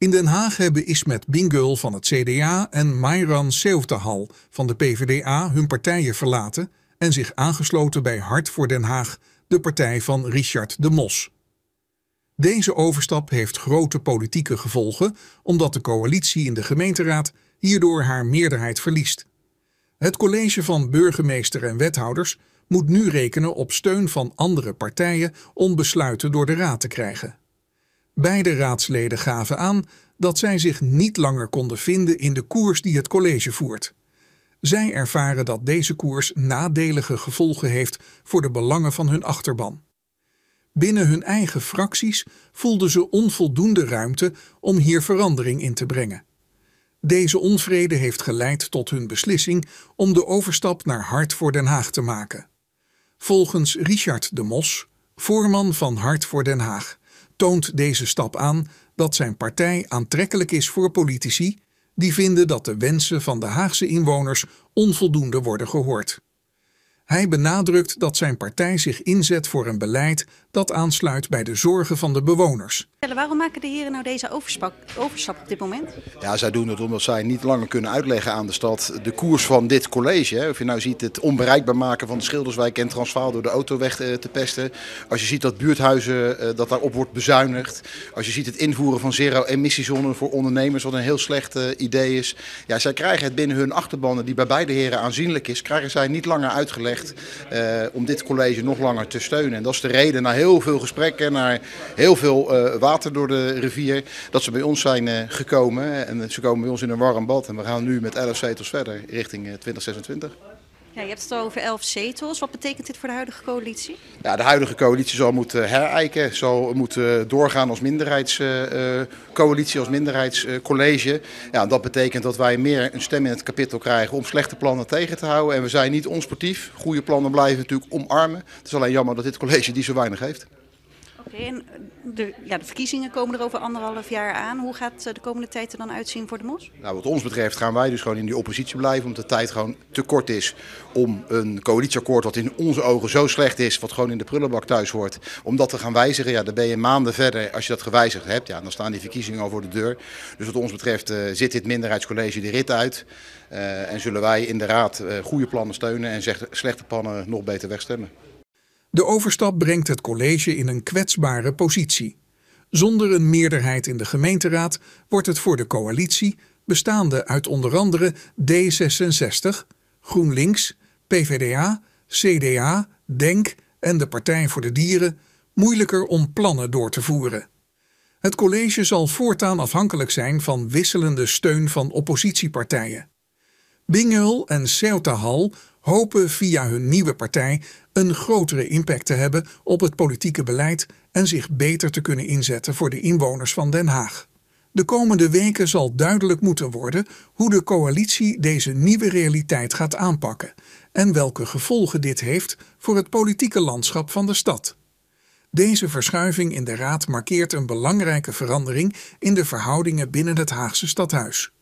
In Den Haag hebben Ismet Bingul van het CDA en Mayran Seuftahal van de PvdA hun partijen verlaten en zich aangesloten bij Hart voor Den Haag, de partij van Richard de Mos. Deze overstap heeft grote politieke gevolgen, omdat de coalitie in de gemeenteraad hierdoor haar meerderheid verliest. Het college van burgemeester en wethouders moet nu rekenen op steun van andere partijen om besluiten door de raad te krijgen. Beide raadsleden gaven aan dat zij zich niet langer konden vinden in de koers die het college voert. Zij ervaren dat deze koers nadelige gevolgen heeft voor de belangen van hun achterban. Binnen hun eigen fracties voelden ze onvoldoende ruimte om hier verandering in te brengen. Deze onvrede heeft geleid tot hun beslissing om de overstap naar Hart voor Den Haag te maken. Volgens Richard de Mos, voorman van Hart voor Den Haag, toont deze stap aan dat zijn partij aantrekkelijk is voor politici die vinden dat de wensen van de Haagse inwoners onvoldoende worden gehoord. Hij benadrukt dat zijn partij zich inzet voor een beleid dat aansluit bij de zorgen van de bewoners. Waarom maken de heren nou deze overstap op dit moment? Ja, zij doen het omdat zij niet langer kunnen uitleggen aan de stad de koers van dit college. Of je nou ziet het onbereikbaar maken van de Schilderswijk en Transvaal door de autoweg eh, te pesten. Als je ziet dat buurthuizen, eh, dat daarop wordt bezuinigd. Als je ziet het invoeren van zero-emissiezones voor ondernemers, wat een heel slecht eh, idee is. Ja, zij krijgen het binnen hun achterbannen, die bij beide heren aanzienlijk is, krijgen zij niet langer uitgelegd eh, om dit college nog langer te steunen. En dat is de reden, na heel veel gesprekken, naar heel veel eh, water door de rivier, dat ze bij ons zijn eh, gekomen. En ze komen bij ons in een warm bad. En we gaan nu met 11 zetels verder richting 2026. Ja, je hebt het over elf zetels. Wat betekent dit voor de huidige coalitie? Ja, de huidige coalitie zal moeten herijken. Zal moeten doorgaan als minderheidscoalitie, als minderheidscollege. Ja, dat betekent dat wij meer een stem in het kapitel krijgen om slechte plannen tegen te houden. En we zijn niet onsportief. Goede plannen blijven natuurlijk omarmen. Het is alleen jammer dat dit college die zo weinig heeft en eh, de, ja, de verkiezingen komen er over anderhalf jaar aan. Hoe gaat eh, de komende tijd er dan uitzien voor de mos? Nou, wat ons betreft gaan wij dus gewoon in die oppositie blijven. Omdat de tijd gewoon te kort is om een coalitieakkoord wat in onze ogen zo slecht is. Wat gewoon in de prullenbak thuis hoort. Om dat te gaan wijzigen. Ja, dan ben je maanden verder als je dat gewijzigd hebt. Ja, dan staan die verkiezingen al voor de deur. Dus wat ons betreft eh, zit dit minderheidscollege de rit uit. en zullen wij in de raad goede plannen steunen en slechte plannen nog beter wegstemmen. De overstap brengt het college in een kwetsbare positie. Zonder een meerderheid in de gemeenteraad wordt het voor de coalitie, bestaande uit onder andere D66, GroenLinks, PVDA, CDA, DENK en de Partij voor de Dieren, moeilijker om plannen door te voeren. Het college zal voortaan afhankelijk zijn van wisselende steun van oppositiepartijen. Bingel en ceuta hopen via hun nieuwe partij een grotere impact te hebben op het politieke beleid en zich beter te kunnen inzetten voor de inwoners van Den Haag. De komende weken zal duidelijk moeten worden hoe de coalitie deze nieuwe realiteit gaat aanpakken en welke gevolgen dit heeft voor het politieke landschap van de stad. Deze verschuiving in de Raad markeert een belangrijke verandering in de verhoudingen binnen het Haagse stadhuis.